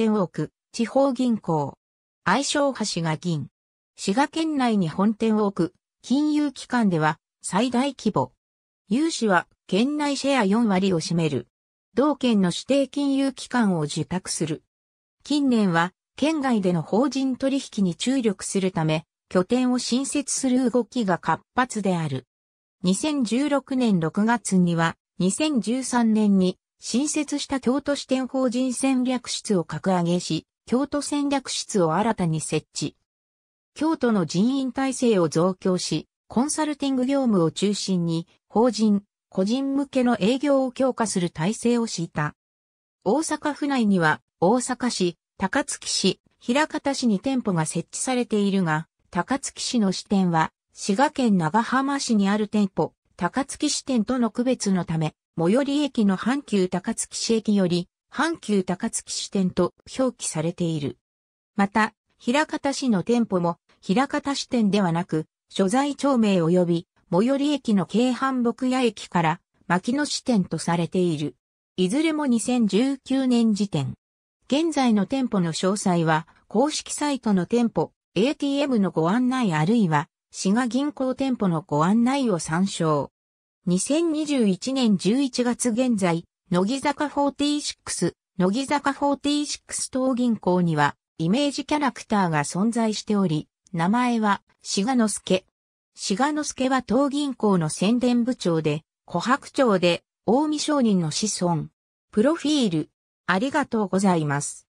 店を置く地方銀行。愛称橋が銀。滋賀県内に本店を置く金融機関では最大規模。融資は県内シェア4割を占める。同県の指定金融機関を受託する。近年は県外での法人取引に注力するため、拠点を新設する動きが活発である。2016年6月には、2013年に新設した京都支店法人戦略室を格上げし、京都戦略室を新たに設置。京都の人員体制を増強し、コンサルティング業務を中心に、法人、個人向けの営業を強化する体制を敷いた。大阪府内には、大阪市、高槻市、平方市に店舗が設置されているが、高槻市の支店は、滋賀県長浜市にある店舗、高槻支店との区別のため、最寄り駅の阪急高槻市駅より、阪急高槻支店と表記されている。また、平方市の店舗も、平方支店ではなく、所在町名及び、最寄り駅の京阪牧屋駅から、牧野支店とされている。いずれも2019年時点。現在の店舗の詳細は、公式サイトの店舗、ATM のご案内あるいは、滋賀銀行店舗のご案内を参照。2021年11月現在、乃木坂46、乃木坂46東銀行には、イメージキャラクターが存在しており、名前は、志賀之助。志賀之助は東銀行の宣伝部長で、琥珀町で、大見商人の子孫。プロフィール、ありがとうございます。